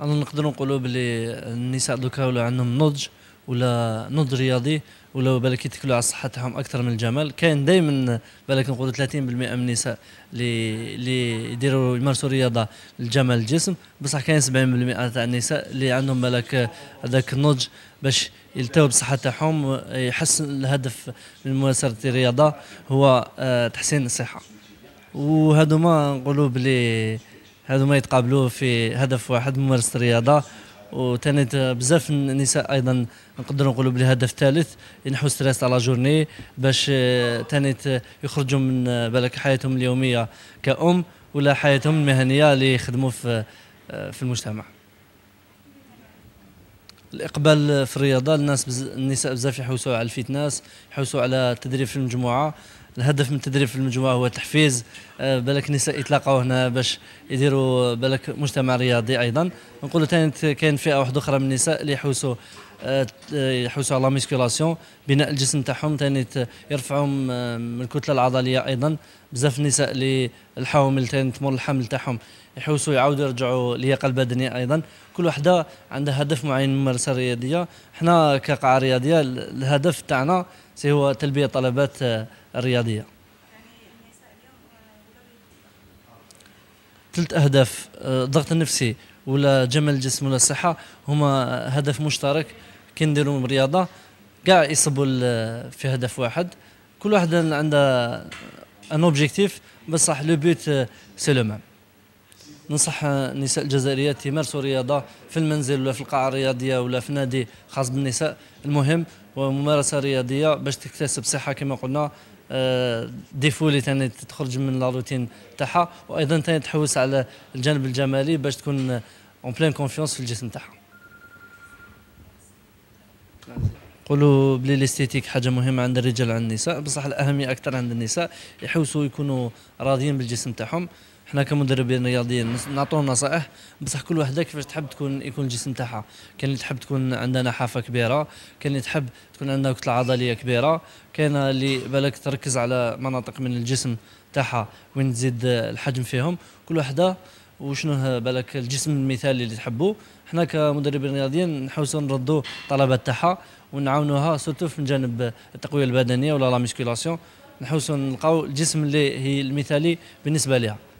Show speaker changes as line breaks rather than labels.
انا نقدر نقولوا بلي النساء دوكا ولا عندهم نضج ولا نضج رياضي ولا بالك يتكلوا على صحتهم اكثر من الجمال كاين دائما بالك نقولوا 30% من النساء اللي اللي يديروا يمارسوا رياضه لجمال الجسم بصح كاين 70% تاع النساء اللي عندهم بالك هذاك النضج باش يلتهوا بالصحه تاعهم يحسن الهدف من ممارسه الرياضه هو آه، تحسين الصحه وهذوما نقولوا بلي هادو ما يتقابلوا في هدف واحد ممارسه الرياضه وثانيت بزاف النساء ايضا نقدروا نقولوا بلي هدف ثالث ينحوا ستريس على جورني باش ثانيت آه، يخرجوا من آه، بالك حياتهم اليوميه كأم ولا حياتهم المهنيه اللي يخدموا في آه، في المجتمع الاقبال في الرياضه الناس بز... النساء بزاف يحوسوا على الفيتنس يحوسوا على التدريب في المجموعه الهدف من التدريب في المجموعه هو تحفيز آه، بالك النساء يتلاقاو هنا باش يديروا بالك مجتمع رياضي ايضا نقولوا ثاني كاين فئه واحده اخرى من النساء اللي يحوسوا آه، يحوسوا على ميسكولاسيون بناء الجسم تاعهم ثاني يرفعهم آه، من الكتله العضليه ايضا بزاف النساء اللي الحوامل ثاني تمر الحمل تاعهم يحوسوا يعاودوا يرجعوا اللياقه البدنيه ايضا كل وحده عندها هدف معين من الممارسه الرياضيه حنا كقاعه رياضيه الهدف تاعنا سي هو تلبيه طلبات الرياضيه ثلاث اهداف آه، الضغط النفسي ولا جمال الجسم ولا الصحه هما هدف مشترك كي نديروا رياضه كاع يصبوا في هدف واحد كل واحد عنده ان اوبجيكتيف بصح لو بوت سي لو ننصح آه، النساء الجزائريات يمارسوا الرياضه في المنزل ولا في القاعه الرياضيه ولا في نادي خاص بالنساء المهم وممارسه رياضيه باش تكتسب صحه كما قلنا آه، ديفو اللي ثاني تخرج من لا روتين تاعها وايضا ثاني تحوس على الجانب الجمالي باش تكون اون بلان كونفيونس في الجسم تاعها قولوا بلي الاستيتيك حاجه مهمه عند الرجال عند النساء بصح الاهميه اكثر عند النساء يحوسوا يكونوا راضيين بالجسم تاعهم حنا كمدربين رياضيين نعطوهم نصائح بصح كل وحده كيفاش تحب تكون يكون الجسم تاعها كاين اللي تحب تكون عندها نحافه كبيره كاين اللي تحب تكون عندها كتله عضليه كبيره كاين اللي بالك تركز على مناطق من الجسم تاعها وين تزيد الحجم فيهم كل وحده وشنو بالك الجسم المثالي اللي تحبه حنا كمدربين رياضيين نحوسوا نردوا الطلبات تاعها ونعاونوها سورتو في جانب التقويه البدنيه ولا لا ميسكولاسيون نحوسوا نلقاو الجسم اللي هي المثالي بالنسبه لها